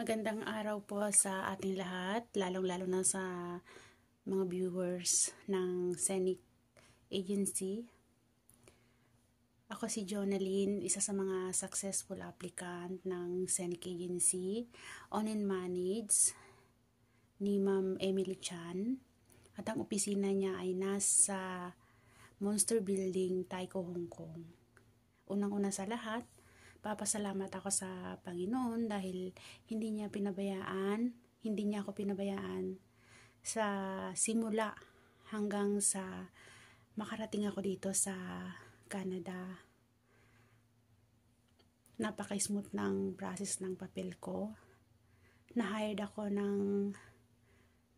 Magandang araw po sa ating lahat, lalong-lalo na sa mga viewers ng Scenic Agency. Ako si Jonalyn, isa sa mga successful applicant ng Scenic Agency, on and managed ni Ma'am Emily Chan. At ang opisina niya ay nasa Monster Building, Taiko, Hong Kong. Unang-una sa lahat, Papasalamat ako sa Panginoon dahil hindi niya pinabayaan, hindi niya ako pinabayaan sa simula hanggang sa makarating ako dito sa Canada. Napaka-smooth ng process ng papel ko. Na-hired ako ng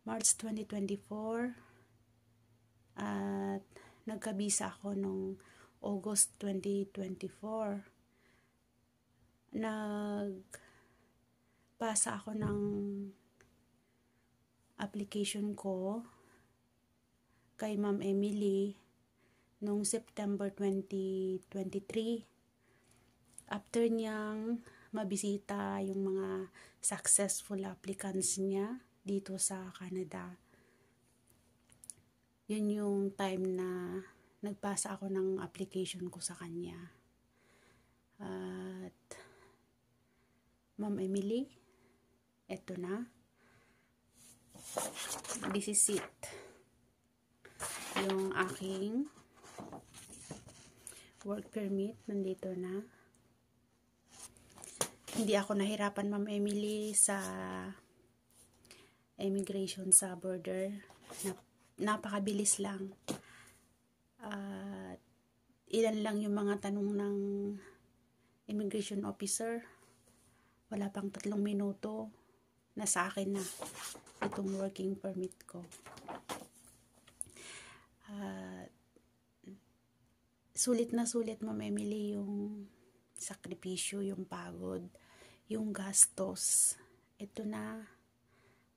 March 2024 at nagkabisa ako nung August 2024 nagpasa ako ng application ko kay Ma'am Emily noong September 2023. After niyang mabisita yung mga successful applicants niya dito sa Canada. Yun yung time na nagpasa ako ng application ko sa kanya. Uh, Ma'am Emily. Ito na. This is it. Yung aking work permit. Nandito na. Hindi ako nahirapan, Ma'am Emily, sa immigration sa border. napakabilis lang. Uh, ilan lang yung mga tanong ng immigration officer wala pang tatlong minuto na sa akin na itong working permit ko uh, sulit na sulit mamimili yung sakripisyo, yung pagod yung gastos ito na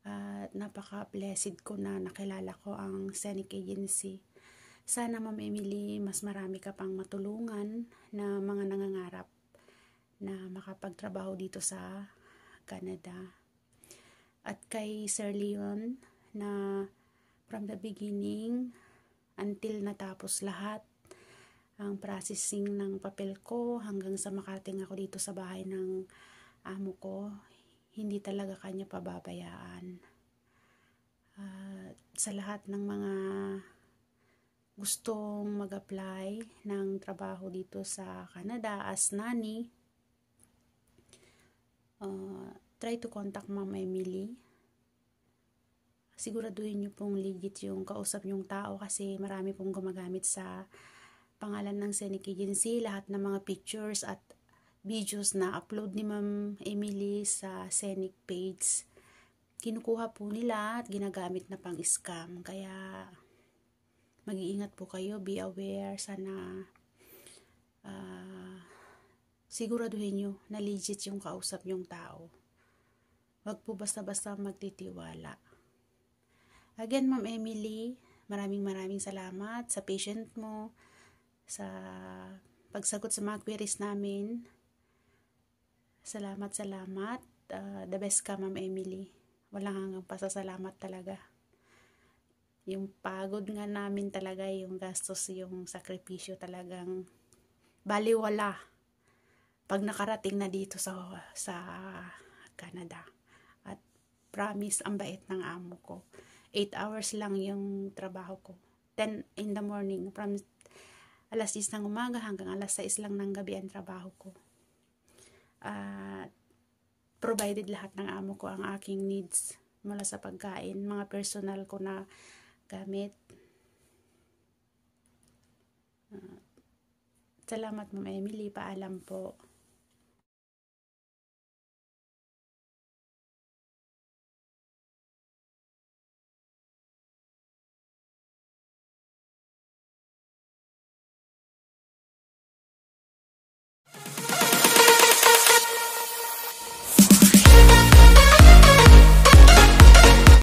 at uh, napaka blessed ko na nakilala ko ang Scenic Agency sana mamimili mas marami ka pang matulungan na mga nangangarap na makapagtrabaho dito sa Canada. At kay Sir Leon na from the beginning until natapos lahat ang processing ng papel ko hanggang sa makating ako dito sa bahay ng amo ko, hindi talaga kanya pababayaan. Uh, sa lahat ng mga gustong mag-apply ng trabaho dito sa Canada as nanny, Ah, try to contact Ma'am Emily. Siguraduhin nyo pong legit yung kausap yung tao kasi marami pong gumagamit sa pangalan ng Scenic Agency. Lahat ng mga pictures at videos na upload ni Ma'am Emily sa Scenic page, kinukuha po nila at ginagamit na pang scam. Kaya mag-iingat po kayo, be aware, sana uh, siguraduhin nyo na legit yung kausap yung tao. Huwag po basta-basta magtitiwala. Again, Ma'am Emily, maraming maraming salamat sa patient mo, sa pagsagot sa mga queries namin. Salamat, salamat. Uh, the best ka, Ma'am Emily. Walang hanggang pasasalamat talaga yung pagod nga namin talaga, yung gastos, yung sakripisyo talagang baliwala pag nakarating na dito sa, sa Canada. At promise, ang bait ng amo ko. 8 hours lang yung trabaho ko. 10 in the morning, from alas 10 ng umaga hanggang alas 6 lang ng gabi ang trabaho ko. At uh, provided lahat ng amo ko ang aking needs mula sa pagkain, mga personal ko na gamit. Uh, salamat mo Emily, paalam po.